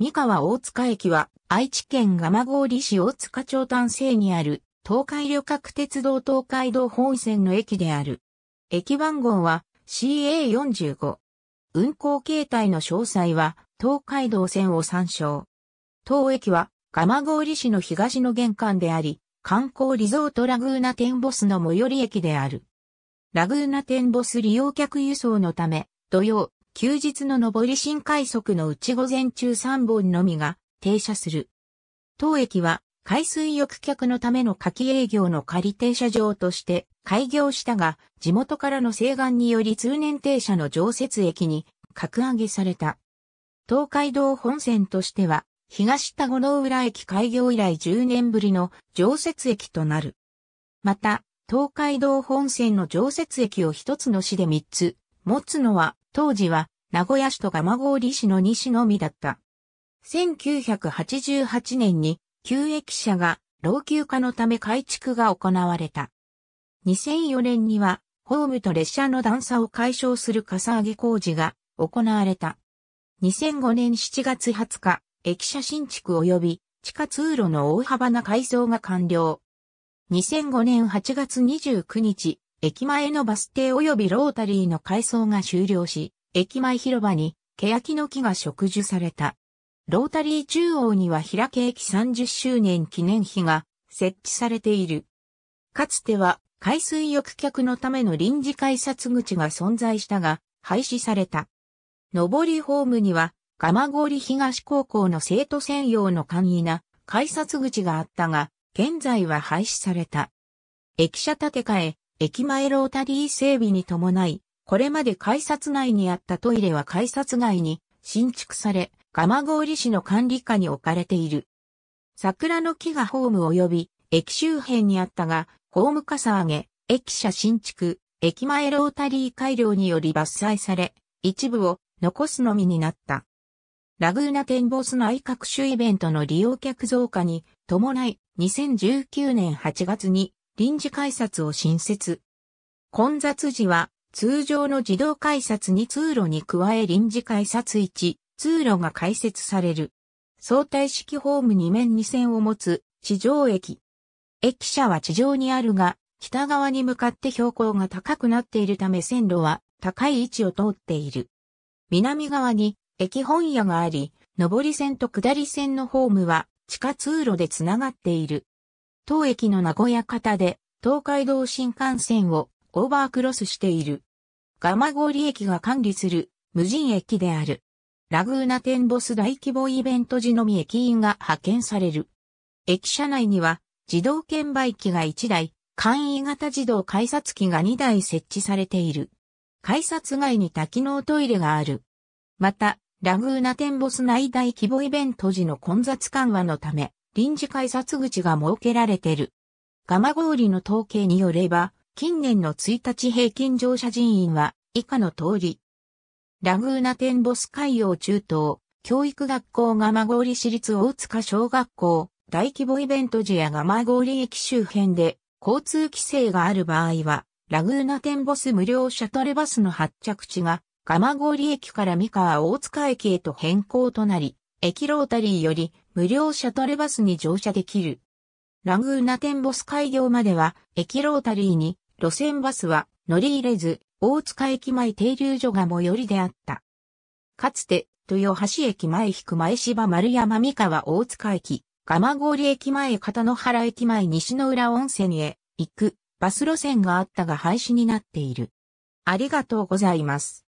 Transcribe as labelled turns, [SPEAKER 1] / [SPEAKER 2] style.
[SPEAKER 1] 三河大塚駅は愛知県蒲郡市大塚町丹生にある東海旅客鉄道東海道本線の駅である。駅番号は CA45。運行形態の詳細は東海道線を参照。当駅は蒲郡市の東の玄関であり、観光リゾートラグーナテンボスの最寄り駅である。ラグーナテンボス利用客輸送のため、土曜、休日の上り新快速のうち午前中3本のみが停車する。当駅は海水浴客のための夏季営業の仮停車場として開業したが、地元からの請願により通年停車の常設駅に格上げされた。東海道本線としては、東田五の浦駅開業以来10年ぶりの常設駅となる。また、東海道本線の常設駅を一つの市で3つ、持つのは当時は名古屋市と蒲郡市の西のみだった。1988年に旧駅舎が老朽化のため改築が行われた。2004年にはホームと列車の段差を解消するかさ上げ工事が行われた。2005年7月20日、駅舎新築及び地下通路の大幅な改造が完了。2005年8月29日、駅前のバス停及びロータリーの改装が終了し、駅前広場に、欅の木が植樹された。ロータリー中央には平家駅30周年記念碑が設置されている。かつては海水浴客のための臨時改札口が存在したが廃止された。上りホームには蒲郡東高校の生徒専用の簡易な改札口があったが現在は廃止された。駅舎建て替え、駅前ロータリー整備に伴い、これまで改札内にあったトイレは改札外に新築され、蒲郡市の管理下に置かれている。桜の木がホーム及び、駅周辺にあったが、ホームかさ上げ、駅舎新築、駅前ロータリー改良により伐採され、一部を残すのみになった。ラグーナ展望ス内各種イベントの利用客増加に伴い、2019年8月に臨時改札を新設。混雑時は、通常の自動改札に通路に加え臨時改札1、通路が開設される。相対式ホーム2面2線を持つ地上駅。駅舎は地上にあるが、北側に向かって標高が高くなっているため線路は高い位置を通っている。南側に駅本屋があり、上り線と下り線のホームは地下通路でつながっている。当駅の名古屋方で東海道新幹線をオーバークロスしている。蒲郡駅が管理する無人駅である。ラグーナテンボス大規模イベント時のみ駅員が派遣される。駅舎内には自動券売機が1台、簡易型自動改札機が2台設置されている。改札外に多機能トイレがある。また、ラグーナテンボス内大規模イベント時の混雑緩和のため、臨時改札口が設けられてる。蒲郡の統計によれば、近年の1日平均乗車人員は以下の通り。ラグーナテンボス海洋中東、教育学校蒲郡市立大塚小学校、大規模イベント時や蒲郡駅周辺で交通規制がある場合は、ラグーナテンボス無料シャトルバスの発着地が、蒲郡駅から三河大塚駅へと変更となり、駅ロータリーより無料シャトルバスに乗車できる。ラグーナテンボス開業までは、駅ロータリーに、路線バスは乗り入れず、大塚駅前停留所が最寄りであった。かつて、豊橋駅前引く前芝丸山三河大塚駅、蒲郡駅前片野原駅前西の浦温泉へ行くバス路線があったが廃止になっている。ありがとうございます。